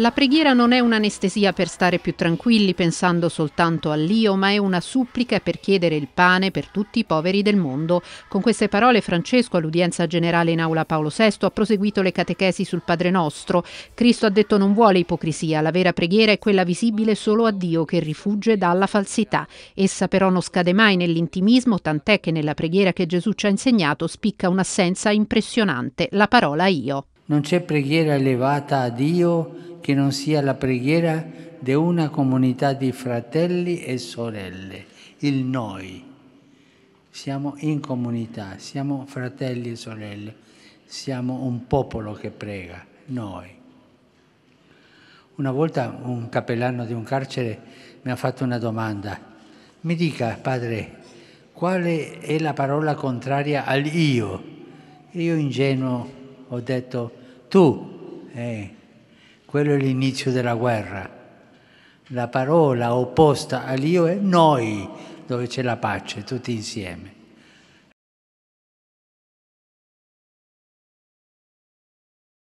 La preghiera non è un'anestesia per stare più tranquilli pensando soltanto all'io, ma è una supplica per chiedere il pane per tutti i poveri del mondo. Con queste parole Francesco all'udienza generale in aula Paolo VI ha proseguito le catechesi sul Padre Nostro. Cristo ha detto non vuole ipocrisia, la vera preghiera è quella visibile solo a Dio che rifugge dalla falsità. Essa però non scade mai nell'intimismo, tant'è che nella preghiera che Gesù ci ha insegnato spicca un'assenza impressionante, la parola io. Non c'è preghiera elevata a Dio che non sia la preghiera di una comunità di fratelli e sorelle, il noi. Siamo in comunità, siamo fratelli e sorelle, siamo un popolo che prega, noi. Una volta un capellano di un carcere mi ha fatto una domanda. Mi dica, padre, quale è la parola contraria al io? Io ingenuo ho detto tu. Eh, quello è l'inizio della guerra. La parola opposta all'io è noi, dove c'è la pace, tutti insieme.